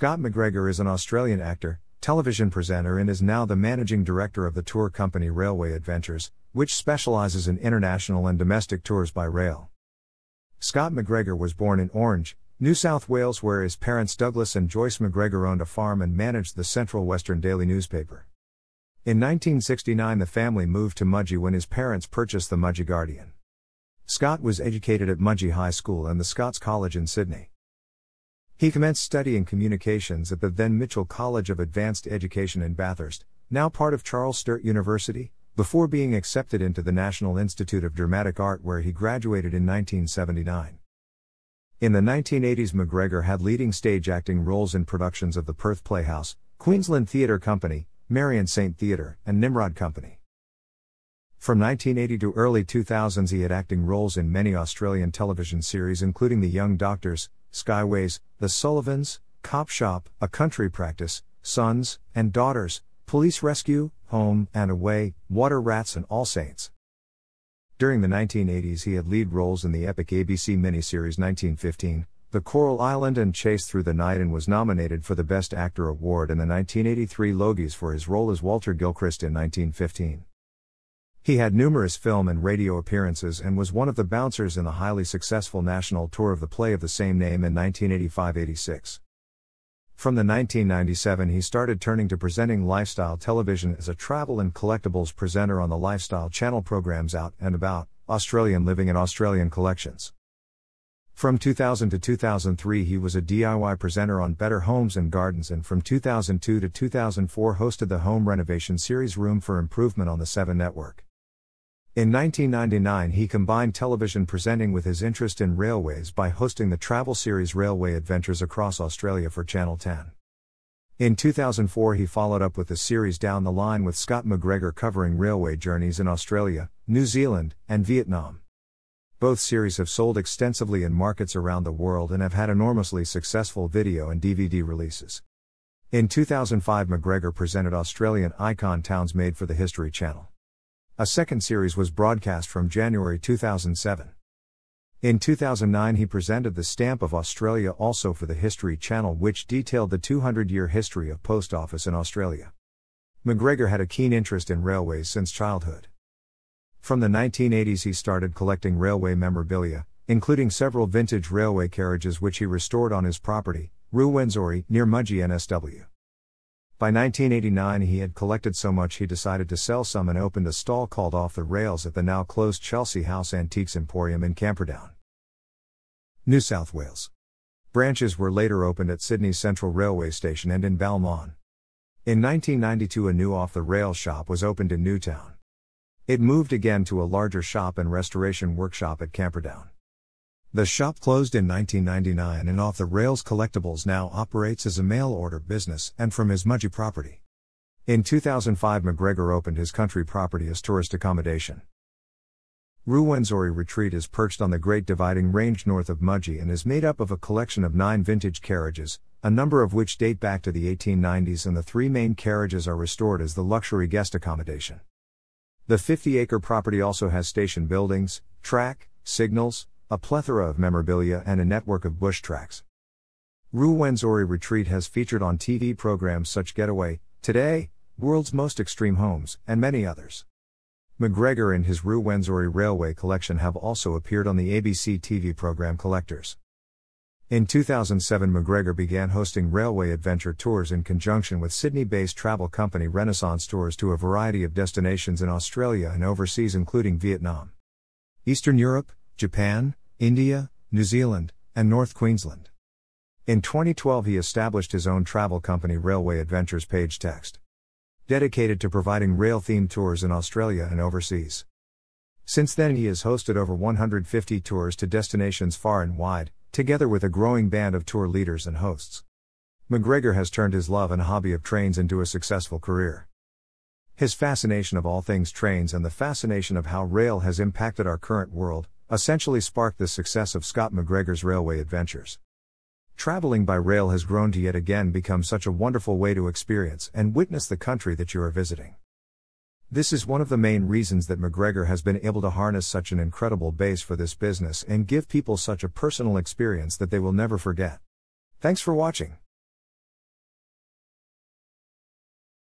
Scott McGregor is an Australian actor, television presenter, and is now the managing director of the tour company Railway Adventures, which specializes in international and domestic tours by rail. Scott McGregor was born in Orange, New South Wales, where his parents Douglas and Joyce McGregor owned a farm and managed the Central Western Daily newspaper. In 1969, the family moved to Mudgee when his parents purchased the Mudgee Guardian. Scott was educated at Mudgee High School and the Scots College in Sydney. He commenced studying communications at the then Mitchell College of Advanced Education in Bathurst, now part of Charles Sturt University, before being accepted into the National Institute of Dramatic Art, where he graduated in 1979. In the 1980s, McGregor had leading stage acting roles in productions of the Perth Playhouse, Queensland Theatre Company, Marion Saint Theatre, and Nimrod Company. From 1980 to early 2000s, he had acting roles in many Australian television series, including The Young Doctors, Skyways, The Sullivans, Cop Shop, A Country Practice, Sons and Daughters, Police Rescue, Home and Away, Water Rats, and All Saints. During the 1980s, he had lead roles in the epic ABC miniseries 1915, The Coral Island, and Chase Through the Night, and was nominated for the Best Actor Award in the 1983 Logies for his role as Walter Gilchrist in 1915. He had numerous film and radio appearances and was one of the bouncers in the highly successful national tour of the play of the same name in 1985 86. From the 1997 he started turning to presenting lifestyle television as a travel and collectibles presenter on the Lifestyle Channel programs Out and About, Australian Living and Australian Collections. From 2000 to 2003 he was a DIY presenter on Better Homes and Gardens and from 2002 to 2004 hosted the home renovation series Room for Improvement on the 7 Network. In 1999, he combined television presenting with his interest in railways by hosting the travel series Railway Adventures Across Australia for Channel 10. In 2004, he followed up with the series Down the Line with Scott McGregor covering railway journeys in Australia, New Zealand, and Vietnam. Both series have sold extensively in markets around the world and have had enormously successful video and DVD releases. In 2005, McGregor presented Australian icon towns made for the History Channel. A second series was broadcast from January 2007. In 2009, he presented the Stamp of Australia also for the History Channel, which detailed the 200 year history of post office in Australia. McGregor had a keen interest in railways since childhood. From the 1980s, he started collecting railway memorabilia, including several vintage railway carriages which he restored on his property, Ruwenzori, near Mudgee NSW. By 1989, he had collected so much he decided to sell some and opened a stall called Off the Rails at the now closed Chelsea House Antiques Emporium in Camperdown. New South Wales. Branches were later opened at Sydney Central Railway Station and in Balmain. In 1992, a new off the rail shop was opened in Newtown. It moved again to a larger shop and restoration workshop at Camperdown. The shop closed in 1999 and Off the Rails Collectibles now operates as a mail order business and from his Mudgee property. In 2005, McGregor opened his country property as tourist accommodation. Ruwenzori Retreat is perched on the Great Dividing Range north of Mudgee and is made up of a collection of nine vintage carriages, a number of which date back to the 1890s, and the three main carriages are restored as the luxury guest accommodation. The 50 acre property also has station buildings, track, signals, a plethora of memorabilia, and a network of bush tracks. Ruwenzori Retreat has featured on TV programs such Getaway, Today, World's Most Extreme Homes, and many others. McGregor and his Ruwenzori Railway collection have also appeared on the ABC TV program Collectors. In 2007, McGregor began hosting railway adventure tours in conjunction with Sydney based travel company Renaissance Tours to a variety of destinations in Australia and overseas, including Vietnam, Eastern Europe, Japan, India, New Zealand, and North Queensland. In 2012, he established his own travel company, Railway Adventures Page Text, dedicated to providing rail themed tours in Australia and overseas. Since then, he has hosted over 150 tours to destinations far and wide, together with a growing band of tour leaders and hosts. McGregor has turned his love and hobby of trains into a successful career. His fascination of all things trains and the fascination of how rail has impacted our current world essentially sparked the success of Scott McGregor's railway adventures. Traveling by rail has grown to yet again become such a wonderful way to experience and witness the country that you are visiting. This is one of the main reasons that McGregor has been able to harness such an incredible base for this business and give people such a personal experience that they will never forget. Thanks for watching.